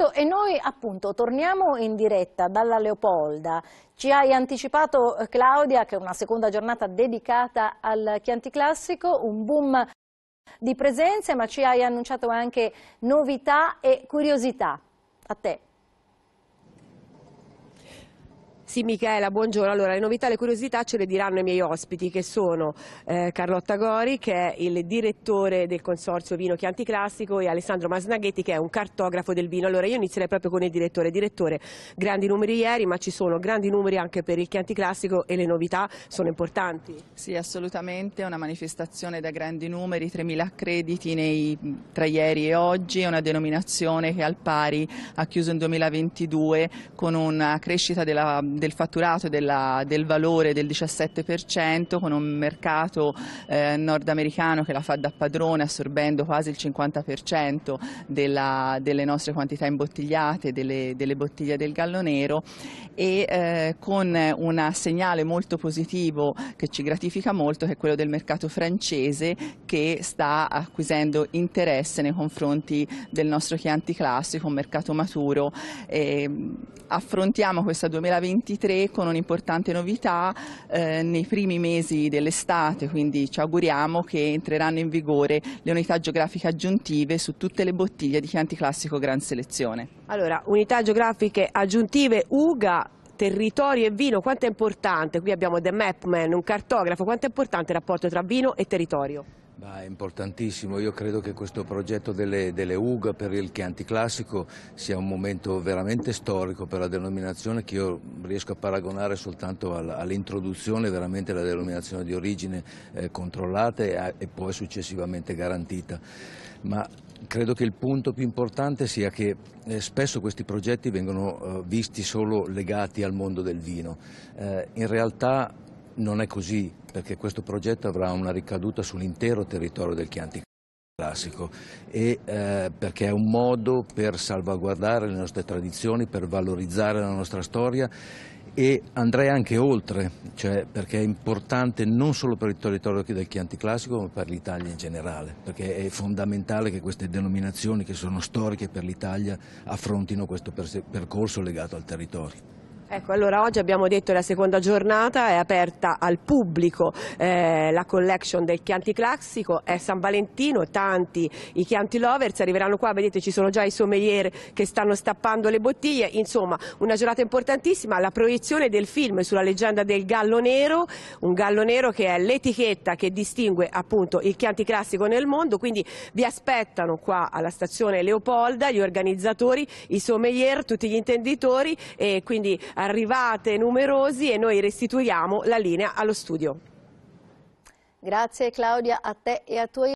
Roberto e noi appunto torniamo in diretta dalla Leopolda. Ci hai anticipato eh, Claudia che è una seconda giornata dedicata al Chianti Classico, un boom di presenze ma ci hai annunciato anche novità e curiosità. A te. Sì Michela, buongiorno. Allora, le novità e le curiosità ce le diranno i miei ospiti che sono eh, Carlotta Gori che è il direttore del Consorzio Vino Chianti Classico e Alessandro Masnaghetti che è un cartografo del vino. Allora io inizierei proprio con il direttore. Direttore, grandi numeri ieri ma ci sono grandi numeri anche per il Chianti Classico e le novità sono importanti. Sì, assolutamente, è una manifestazione da grandi numeri, 3.000 crediti nei, tra ieri e oggi, è una denominazione che al pari ha chiuso in 2022 con una crescita della del fatturato e della, del valore del 17% con un mercato eh, nordamericano che la fa da padrone assorbendo quasi il 50% della, delle nostre quantità imbottigliate, delle, delle, bottiglie del gallo nero e eh, con un segnale molto positivo che ci gratifica molto che è quello del mercato francese che sta acquisendo interesse nei confronti del nostro Chianti classico, un mercato maturo. E, ehm, affrontiamo questa 2020 2023 con un'importante novità eh, nei primi mesi dell'estate, quindi ci auguriamo che entreranno in vigore le unità geografiche aggiuntive su tutte le bottiglie di Chianti Classico Gran Selezione. Allora, unità geografiche aggiuntive UGA territorio e vino, quanto è importante, qui abbiamo The Mapman, un cartografo, quanto è importante il rapporto tra vino e territorio? Ma è importantissimo, io credo che questo progetto delle, delle UG per il Chianti Classico sia un momento veramente storico per la denominazione che io riesco a paragonare soltanto all'introduzione veramente della denominazione di origine eh, controllata e, e poi successivamente garantita. Ma credo che il punto più importante sia che eh, spesso questi progetti vengono eh, visti solo legati al mondo del vino. Eh, in realtà non è così, perché questo progetto avrà una ricaduta sull'intero territorio del Chianti classico e, eh, perché è un modo per salvaguardare le nostre tradizioni, per valorizzare la nostra storia e andrei anche oltre, cioè perché è importante non solo per il territorio del Chianti Classico ma per l'Italia in generale, perché è fondamentale che queste denominazioni che sono storiche per l'Italia affrontino questo percorso legato al territorio. Ecco, allora oggi abbiamo detto che la seconda giornata è aperta al pubblico eh, la collection del Chianti Classico, è San Valentino, tanti i Chianti Lovers arriveranno qua, vedete ci sono già i sommelier che stanno stappando le bottiglie, insomma una giornata importantissima, la proiezione del film sulla leggenda del Gallo Nero, un Gallo Nero che è l'etichetta che distingue appunto il Chianti Classico nel mondo, quindi vi aspettano qua alla stazione Leopolda gli organizzatori, i sommelier, tutti gli intenditori e quindi arrivate numerosi e noi restituiamo la linea allo studio. Grazie Claudia, a te e a tuoi